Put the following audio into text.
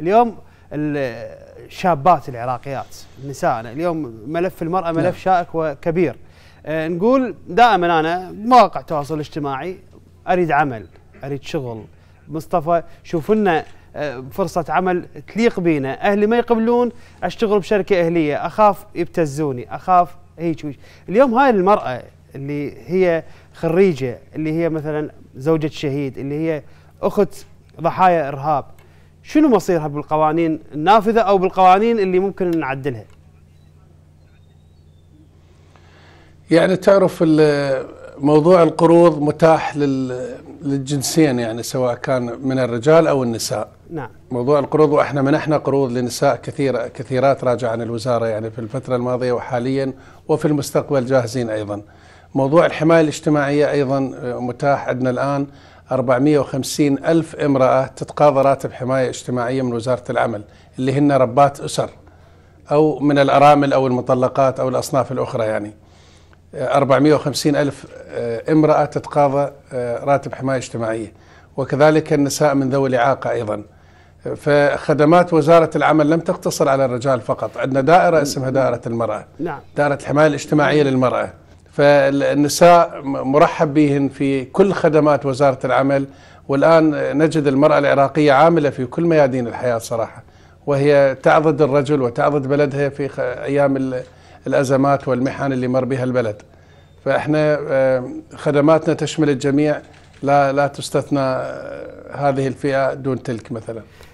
اليوم الشابات العراقيات النساء اليوم ملف المرأة ملف نعم. شائك وكبير آه، نقول دائما أنا مواقع التواصل الاجتماعي أريد عمل أريد شغل مصطفى شوف لنا آه، فرصة عمل تليق بينا أهلي ما يقبلون أشتغل بشركة أهلية أخاف يبتزوني أخاف هيك ويش اليوم هاي المرأة اللي هي خريجة اللي هي مثلا زوجة شهيد اللي هي أخت ضحايا إرهاب شنو مصيرها بالقوانين النافذه او بالقوانين اللي ممكن نعدلها؟ يعني تعرف موضوع القروض متاح للجنسين يعني سواء كان من الرجال او النساء. نعم. موضوع القروض واحنا منحنا قروض لنساء كثيره كثيرات راجع عن الوزاره يعني في الفتره الماضيه وحاليا وفي المستقبل جاهزين ايضا. موضوع الحمايه الاجتماعيه ايضا آه، متاح عندنا الان 450 ألف امرأة تتقاضى راتب حماية اجتماعية من وزارة العمل اللي هن ربات أسر أو من الأرامل أو المطلقات أو الأصناف الأخرى يعني 450 ألف آه، امرأة تتقاضى آه، راتب حماية اجتماعية وكذلك النساء من ذوي الإعاقة أيضا فخدمات وزارة العمل لم تقتصر على الرجال فقط عندنا دائرة اسمها دائرة المرأة نعم. دائرة الحماية الاجتماعية نعم. للمرأة فالنساء مرحب بهن في كل خدمات وزارة العمل والآن نجد المرأة العراقية عاملة في كل ميادين الحياة صراحة وهي تعضد الرجل وتعضد بلدها في أيام الأزمات والمحن اللي مر بها البلد فإحنا آه، خدماتنا تشمل الجميع لا لا تستثنى آه، هذه الفئة دون تلك مثلا